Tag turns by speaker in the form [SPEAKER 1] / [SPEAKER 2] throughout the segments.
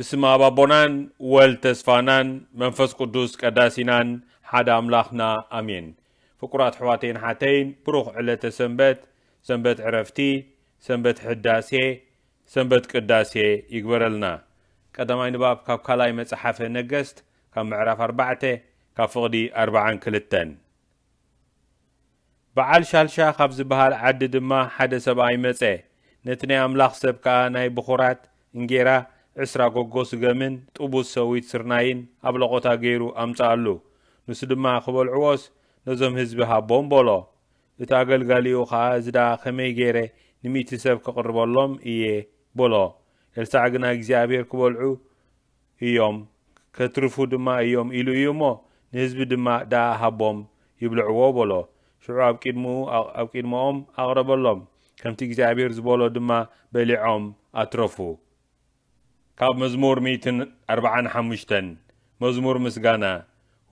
[SPEAKER 1] ብስም ኣብ ኣቦናን ወልድ ተስፋናን መንፈስ ቅዱስ ቀዳሲናን ሓደ ኣምላኽና ኣሜን ፍቁራት ኣሕዋተይን ሓተይን ብሩኽ ዕለተ ሰንበት ሰንበት ዕረፍቲ ሰንበት ሕዳሴ ሰንበት ቅዳሴ ይግበረልና ቀዳማይ ንባብ ካብ ካልኣይ መፅሓፈ ነገስት ካብ ምዕራፍ 4 ካብ ፍቕዲ 42 በዓል ሻልሻ ካብ ዝበሃል ዓዲ ድማ ሓደ ሰብኣይ መፀ ነቲ ናይ ኣምላኽ ሰብ ከዓ ናይ ብኹራት እንጌራ ዕስራ ጎጎ ስገምን ጥቡስ ሰዊት ስርናይን ኣብ ለቆታ ገይሩ ኣምፅኣሉ ንሱ ድማ ክበልዕዎስ ነዞም ህዝቢ ሃቦም በሎ እቲ ኣገልጋሊኡ ከዓ ዝዳ ከመይ ገይረ ንምእቲ ሰብ ክቕርበሎም እየ በሎ ኤልሳዕ ግና እግዚኣብሔር ክበልዑ እዮም ከትርፉ ድማ እዮም ኢሉ እዩ እሞ ንህዝቢ ድማ ዳኣ ሃቦም ይብልዕዎ በሎ ሽዑ ኣብ ቂድሞኦም ኣቕረበሎም ከምቲ እግዚኣብሔር ዝበሎ ድማ በሊዖም ኣትረፉ ካብ መዝሙር 145 መዝሙር ምስጋና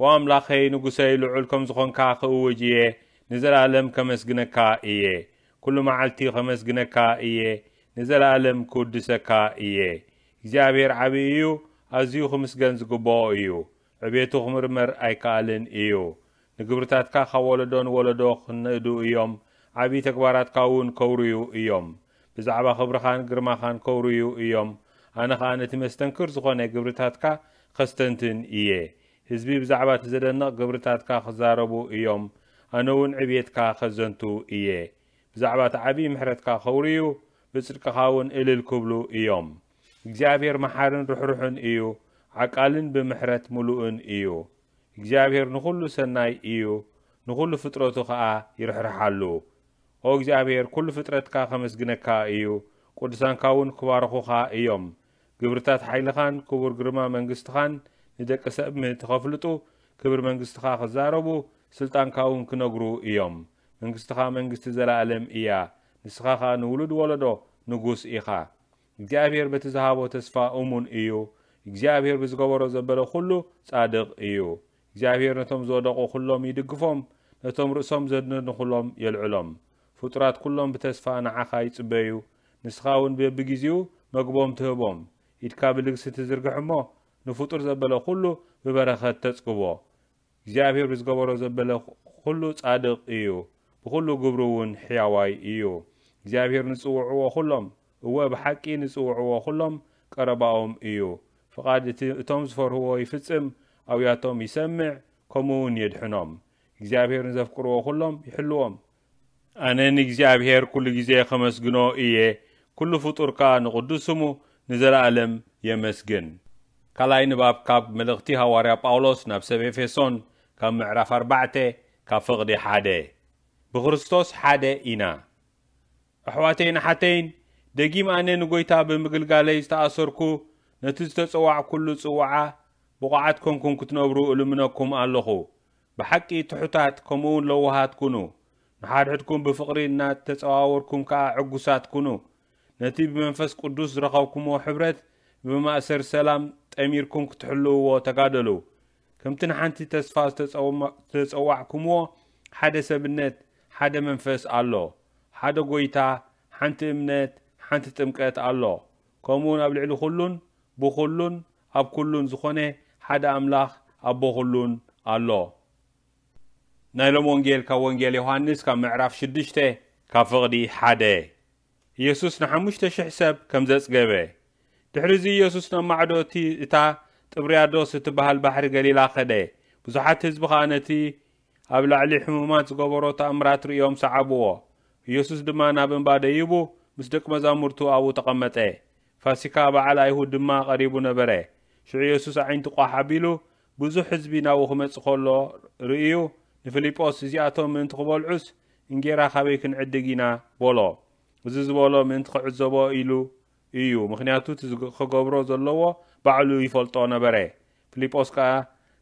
[SPEAKER 1] ወኣምላኸይ ንጉሰይ ልዑል ከም ዝኾንካ ክእውጅ እየ ንዘለኣለም ከመስግነካ እየ ኩሉ መዓልቲ ከመስግነካ እየ ንዘለኣለም ክውድሰካ እየ እግዚኣብሔር ዓብዪ እዩ ኣዝዩ ክምስገን ዝግብኦ እዩ ዕቤቱ ክምርመር ኣይከኣልን እዩ ንግብርታትካ ካብ ወለዶ ንወለዶ ክንእዱ እዮም ዓብዪ ተግባራትካ እውን ከውርዩ እዮም ብዛዕባ ክብርኻን ግርማኻን ከውርዩ እዮም ኣነ ከዓ ነቲ መስተንክር ዝኾነ ግብርታትካ ከስተንትን እየ ህዝቢ ብዛዕባ እቲ ዘደንቕ ግብርታትካ ክዛረቡ እዮም ኣነ እውን ዕብትካ ከዘንቱ እየ ብዛዕባ እቲ ዓብዪ ምሕረትካ ኸውርዩ ብፅድቅኻ እውን እልል ክብሉ እዮም እግዚኣብሔር መሓርን ርሕርሑን እዩ ዓቃልን ብምሕረት ምሉእን እዩ እግዚኣብሔር ንኹሉ ሰናይ እዩ ንኹሉ ፍጥረቱ ኸዓ ይርሕርሓሉ ኦ እግዚኣብሔር ኩሉ ፍጥረትካ ከመስግነካ እዩ ቅዱሳንካ እውን ክባርኹኻ እዮም ግብርታት ሓይልኻን ክቡር ግርማ መንግስትኻን ንደቂ ሰብ ምህርቲ ከፍልጡ ክብሪ መንግስትኻ ክዛረቡ ስልጣንካ እውን ክነግሩ እዮም መንግስትኻ መንግስቲ ዘላኣለም እያ ንስኻ ኸዓ ንውሉድ ወለዶ ንጉስ ኢኻ እግዚኣብሔር በቲ ዝሃቦ ተስፋ እሙን እዩ እግዚኣብሔር ብዝገበሮ ዘበለ ኩሉ ጻድቕ እዩ እግዚኣብሔር ነቶም ዝወደቑ ኩሎም ይድግፎም ነቶም ርእሶም ዘድንንኩሎም የልዕሎም ፍጡራት ኩሎም ብተስፋ ንዓኻ ይጽበዩ ንስኻ እውን በቢግዜኡ መግቦም ትህቦም ኢድካ ብልግሲ ትዝርግሕ እሞ ንፍጡር ዘበለ ኩሉ ብበረኸት ተፅግቦ እግዚኣብሔር ብዝገበሮ ዘበለ ኩሉ ጻድቕ እዩ ብኩሉ ግብሩ እውን ሕያዋይ እዩ እግዚኣብሔር ንፅውዕዎ ኩሎም እወ ብሓቂ ንፅውዕዎ ኩሎም ቀረባኦም እዩ ፍቓድ እቶም ዝፈርህዎ ይፍጽም ኣውያቶም ይሰምዕ ከምኡ እውን የድሕኖም እግዚኣብሔር ንዘፍቅርዎ ኩሎም ይሕልዎም ኣነ ንእግዚኣብሔር ኩሉ ግዜ ከመስግኖ እየ ኩሉ ፍጡር ከዓ ንቕዱስ ስሙ ንዘለኣለም የመስግን ካልኣይ ንባብ ካብ መልእኽቲ ሃዋርያ ጳውሎስ ናብ ሰብ ኤፌሶን ካብ ምዕራፍ 4 ካብ ፍቕዲ ሓደ ብክርስቶስ ሓደ ኢና ኣሕዋተይን ሓተይን ደጊም ኣነ ንጐይታ ብምግልጋለይ ዝተኣሰርኩ ነቲ ዝተጽዋዕ ኵሉ ጽዋዓ ብቑዓት ኮንኩም ክትነብሩ እልምነኩም ኣለኹ ብሓቂ ትሑታት ከምኡውን ለውሃት ኩኑ ንሓድሕድኩም ብፍቕሪ እናተጸዋወርኩም ከዓ ዕጉሳት ኩኑ ነቲ ብመንፈስ ቅዱስ ዝረኸብኩምዎ ሕብረት ብማእሰር ሰላም ጠሚርኩም ክትሕልውዎ ተጋደሉ ከምቲ ንሓንቲ ተስፋ ዝተፀዋዕኩምዎ ሓደ ሰብነት ሓደ መንፈስ ኣሎ ሓደ ጎይታ ሓንቲ እምነት ሓንቲ ጥምቀት ኣሎ ከምኡውን ኣብ ልዕሊ ኩሉን ብኩሉን ኣብ ኩሉን ዝኾነ ሓደ ኣምላኽ ኣቦ ኩሉን ኣሎ ናይ ሎም ወንጌል ካብ ወንጌል ዮሃንስ ካብ ምዕራፍ 6 ካብ ፍቕዲ ሓደ ኢየሱስ ንሓሙሽተ ሽሕ ሰብ ከም ዘጽገበ ድሕሪ እዚ ኢየሱስ ነማዕዶ እቲ እታ ጥብርያዶስ እትበሃል ባሕሪ ገሊላ ኸደ ብዙሓት ህዝቢ ኸዓ ነቲ ኣብ ላዕሊ ሕሙማት ዝገበሮ ተኣምራት ርእዮም ሰዓብዎ ኢየሱስ ድማ ናብ እምባ ደይቡ ምስ ደቂ መዛሙርቱ ኣብኡ ተቐመጠ ፋሲካ በዓል ኣይሁድ ድማ ቀሪቡ ነበረ ሽዑ ኢየሱስ ዓይንቲ ቋሕ ኣቢሉ ብዙሕ ህዝቢ ናብኡ ክመጽእ ከሎ ርእዩ ንፊልጶስ እዚኣቶም ምእንቲ ክበልዑስ እንጌራ ኻበይ ክንዕድግ ኢና በሎ ምዝ ዝበሎ ምእንቲ ክዕዘቦ ኢሉ እዩ ምክንያቱ እቲ ክገብሮ ዘለዎ ባዕሉ ይፈልጦ ነበረ ፊልጶስ ከዓ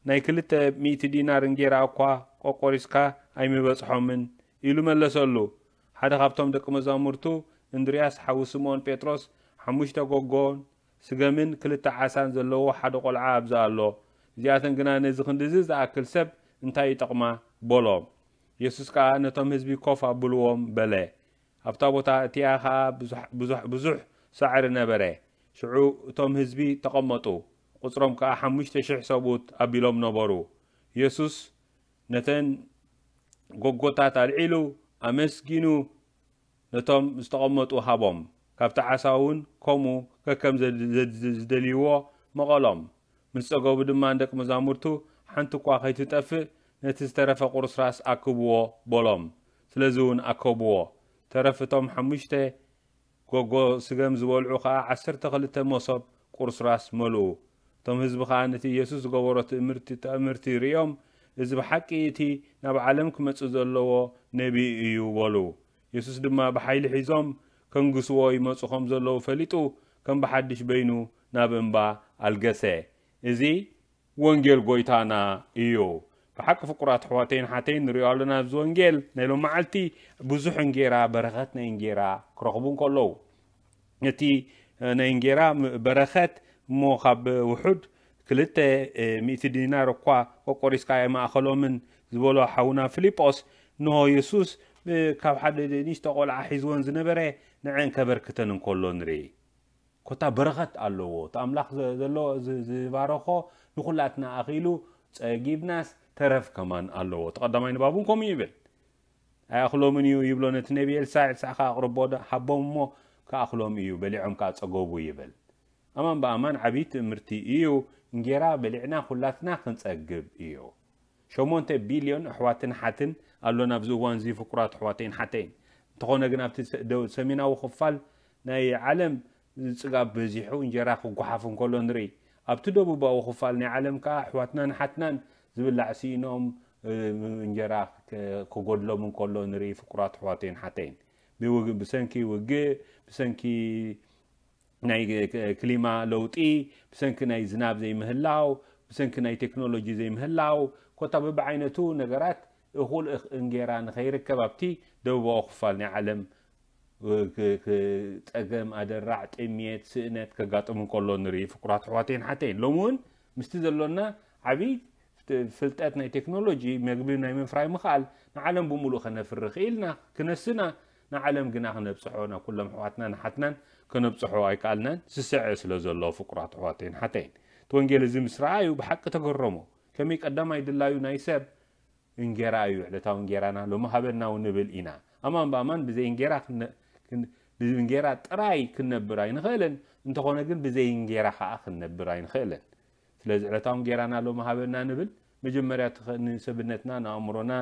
[SPEAKER 1] ናይ ክልተ ሚእቲ ዲናርን ጌራ እኳ ቆቆሪስካ ኣይምበፅሖምን ኢሉ መለሰሉ ሓደ ካብቶም ደቂ መዛሙርቱ እንድርያስ ሓዊ ስምዖን ጴጥሮስ ሓሙሽተ ጎጎን ስገምን ክልተ ዓሳን ዘለዎ ሓደ ቆልዓ ኣብዛ ኣሎ እዚኣተን ግና ነዚ ክንዲዚ ዝኣክል ሰብ እንታይ ይጠቕማ በሎም የሱስ ከዓ ነቶም ህዝቢ ኮፍ ኣብልዎም በለ أبتا بوتا تياخا بزح بزح بزح سعر نبرة شعو توم هزبي تقمطو قصرم كا حمشت شح سبوت أبيلوم نبرو يسوس نتن غوغوتا تالعيلو أمسكينو نتم استقمطو هابوم كابتا عساون كومو ككم زدليوو مغالوم من سقوب دمان دك مزامورتو حنتو كواخي تتفي نتسترف قرص راس أكبوو بولوم سلزون أكبوو ተረፍ እቶም ሓሙሽተ ጎጎ ስገም ዝበልዑ ከዓ ዓሰርተ ክልተ መሶብ ቁርስራስ መልኡ እቶም ህዝቢ ከዓ ነቲ ኢየሱስ ዝገበሮ ትእምህርቲ ርኦም እዚ ብሓቂ እቲ ናብ ዓለም ክመፅእ ዘለዎ ነቢይ እዩ በሉ የሱስ ድማ ብሓይሊ ሒዞም ከንግስዎ ይመፁ ከም ዘለዉ ፈሊጡ ከም ብሓድሽ በይኑ ናብ እምባ ኣልገሰ እዚ ወንጌል ጎይታና እዩ فحق فقرات حواتين حاتين ريالنا زونجيل نيلو معلتي بزح انجيرا برغتنا انجيرا كرغبون كلو نتي نانجيرا برغت مو خاب وحد ክልተ ሚእቲ ዲናር እኳ ቆቆሪስካ የማእኸሎምን ዝበሎ ሓውና ፊልጶስ ንሆ የሱስ ካብ ሓደ ንእሽቶ ቆልዓ ሒዝዎን ዝነበረ ንዕን ከበርክተን እንከሎ ንርኢ ኮታ በረኸት ኣለዎ እቲ ኣምላኽ ዘለዎ ዝባረኾ ንኩላትና ኣኺሉ ፀጊብናስ ترف كمان الله عين بابون كم يبل أخلو من يو يبلون تنبي الساعة ساعة بودا حبهم مو كأخلو من يو بلعهم كاتسقوبو يبل أما بأمان عبيت مرتي إيو نجرا بلعنا خلاتنا كنتسقب إيو مونت بليون حواتن حتن الله نبزو وانزي فكرات حواتين حتين تخونا جنابت دو سمينا وخفال ناي علم ፅጋብ በዚሑ እንጀራ ክጓሓፍ እንከሎ ንርኢ ኣብቲ ደቡባዊ ክፋል ናይ ዓለም ከዓ ኣሕዋትናን ሓትናን ዝብላዕ ስኢኖም እንጀራ ክጎድሎም እንከሎ ንርኢ ፍቁራት ኣሕዋተይን ሓተይን ብሰንኪ ውግእ ብሰንኪ ናይ ክሊማ ለውጢ ብሰንኪ ናይ ዝናብ ዘይምህላው ብሰንኪ ናይ ቴክኖሎጂ ዘይምህላው ኮታ በብዓይነቱ ነገራት እኹል እንጌራ ንኸይርከብ ኣብቲ ደቡባዊ ክፋል ናይ ዓለም ፀገም ኣደራዕ ጥምየት ስእነት ከጋጥም እንከሎ ንርኢ ፍቁራት ኣሕዋተይን ሓተይን ሎም እውን ምስቲ ዘሎና ዓብይ فلتات ناي تكنولوجي مقبل ناي من فراي مخال نعلم بملو خنا فرخ إلنا كنسنا نعلم قنا خنا بصحونا كل محواتنا نحتنا كنا بصحوا أي كالنا سسع سلز الله فقرات حواتين حتين توانجي لزم سرعي وبحق تقرمو كميك قدام يدل لايو ناي سب انجرايو على تاو انجرانا لو ما حبرنا ونبل إنا أما بأمان بزي انجرا خن كن بزي انجرا تراي كنا براين خيلن انتخونا قن بزي انجرا خاخن براين خيلن سلازي علتهم جيرانا لو مهابنا نبل مجمريا نسبنتنا نامرنا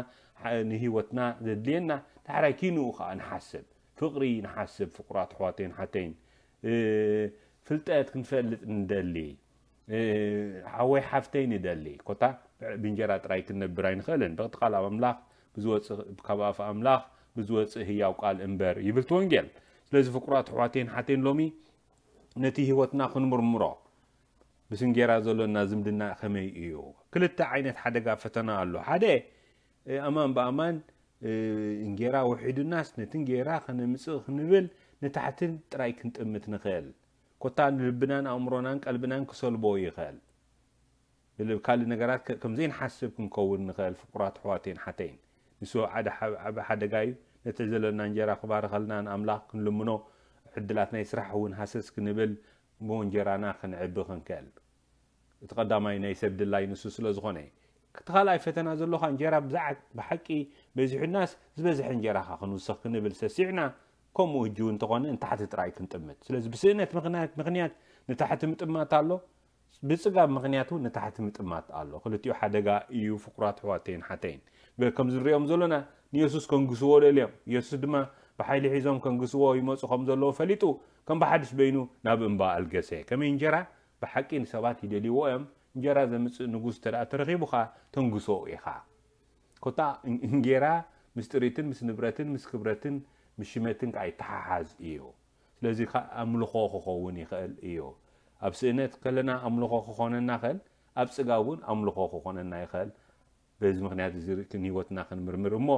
[SPEAKER 1] نهيوتنا ذدلينا تحركين وخا نحسب فقري نحسب فقرات حواتين حتين فلتات كنفلت ندلي حوي حفتين ندلي كتا بنجرات رايك نبراين خلن بغت قال املاخ بزوات كباف املاخ بزوات هي وقال امبر يبلتون جيل سلازي فقرات حواتين حتين لومي نتي هوتنا خنمر مراق ምስ ንጌራ ዘለና ዝምድና ከመይ እዩ ክልተ ዓይነት ሓደጋ ፈተና ኣሎ ሓደ ኣማን ብኣማን ንጌራ ውሒድናስ ነቲ ንጌራ ክነምፅእ ክንብል ንታሕት ጥራይ ክንጥምት ንክእል ኮታ ንልብናን ኣእምሮናን ቀልብናን ክሰልቦ ይኽእል ካልእ ነገራት ከምዘይ ንሓስብ ክንከውን ንክእል ፍቁራት ኣሕዋትይ ሓተይን ንስ ሓደጋ እዩ ነቲ ዘለና እንራ ክባር ከልና ንኣምላ ክንልምኖ ሕድላት ናይ ስራሕ እውን ሃሰስ ክንብል መንጀራና ክንዕቢ ክንክእል تقدامي ناي سبد الله ينسو سلو زغونة تخال اي فتنة زلو خان جرا بزعك بحكي بزيح الناس زبزيح انجرا خا خنوصخ كنبل سسيعنا كومو هجون تغونة انتحت تراي كنتمت سلو بسينة مغنيات مغنيات نتحت متمات الله بسقا مغنياتو نتحت متمات الله خلطيو حدقا ايو فقرات حواتين حتين بكم زريهم زلونا نيسوس كنقسوه لليم يسوس دما بحيلي حيزوم كنقسوه يموسو خمزلو فليتو كم بحدش بينو ناب انباء القسي كم انجرا ብሓቂ ንሰባት ይደልይዎ እዮም እንጀራ ዘምፅእ ንጉስ እተ ተረኺቡኻ ተንግሶ ኢኻ ኮታ እንጌራ ምስ ጥሪትን ምስ ንብረትን ምስ ክብረትን ምስ ሽመትን ከዓ ይተሓሓዝ እዩ ስለዚ ኣምልኾ ክኸውን ይኽእል እዩ ኣብ ስእነት ከለና ኣምልኾ ክኾነና ይኽእል ኣብ ፅጋ እውን ኣምልኾ ክኾነና ይኽእል በዚ ምክንያት እዚ ንሂወትና ክንምርምር እሞ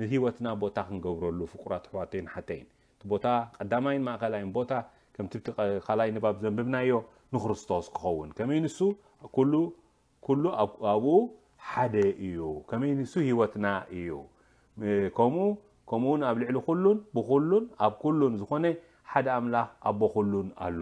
[SPEAKER 1] ንሂወትና ቦታ ክንገብረሉ ፍቁራት ኣሕዋተይን ሓተይን እቲ ቦታ ቀዳማይን ማእኸላይን ቦታ ከምቲ ካልኣይ ንባብ ዘንብብናዮ ንክርስቶስ ክኸውን ከመይ ንሱ ኩሉ ኣብኡ ሓደ እዩ ከመይ ንሱ ሂወትና እዩ ከምኡ ከምኡውን ኣብ ልዕሊ ኩሉን ብኩሉን ኣብ ኩሉን ዝኾነ ሓደ ኣምላኽ ኣቦ ኩሉን ኣሎ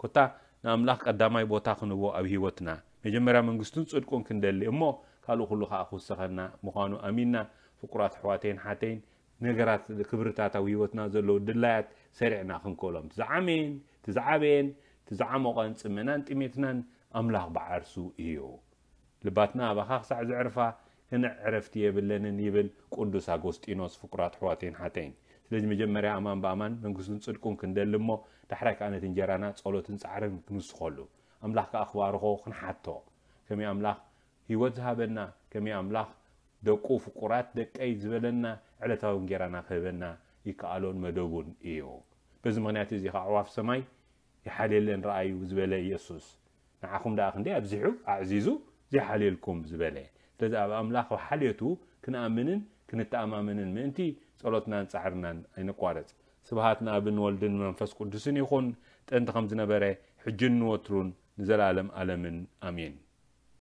[SPEAKER 1] ኮታ ንኣምላኽ ቀዳማይ ቦታ ክንቦ ኣብ ሂወትና መጀመርያ መንግስቱን ፅድቁን ክንደሊ እሞ ካልእ ኩሉ ከዓ ክውስኸና ምዃኑ ኣሚንና ፍቁራት ኣሕዋተይን ሓተይን ነገራት ክብርታት ኣብ ሂወትና ዘለዉ ድላያት ሰሪዕና ክንከሎም ትዝዓመን ትዝዓበየን ትዝዓመቐን ፅምናን ጥሜትናን ኣምላኽ በዓርሱ እዩ ልባትና ኣባኻ ክሳዕ ዝዕርፋ ክንዕረፍቲ የብለንን ይብል ቅዱስ ኣጎስጢኖስ ፍቁራት ኣሕዋተይን ሓተይን ስለዚ መጀመርያ ኣማን ብኣማን መንግስትን ፅድቁን ክንደሊ እሞ ዳሕራይ ከዓ ነቲ እንጀራና ፀሎትን ፃዕርን ክንውስኸሉ ኣምላኽ ከዓ ክባርኾ ክንሓቶ ከመይ ኣምላኽ ሂወት ዝሃበና ከመይ ኣምላኽ ደቁ ፍቁራት ደቀይ ዝበለና ዕለታዊ ጌራና ክህበና ይከኣሎን መደቡን እዩ በዚ ምክንያት እዚ ከዓ ኣዕዋፍ ሰማይ ይሓልየለን ረኣዩ ዝበለ ኢየሱስ ንዓኹም ደኣ ክንደይ ኣብዚሑ ኣዕዚዙ ዘይሓልየልኩም ዝበለ ስለዚ ኣብ ኣምላኽ ሓልየቱ ክንኣምንን ክንተኣማምንን ምእንቲ ጸሎትናን ፃዕርናን ኣይነቋረፅ ስብሃት ንኣብን ወልድን መንፈስ ቅዱስን ይኹን ጥንቲ ከም ዝነበረ ሕጅን ንወትሩን ንዘለኣለም ኣለምን ኣሜን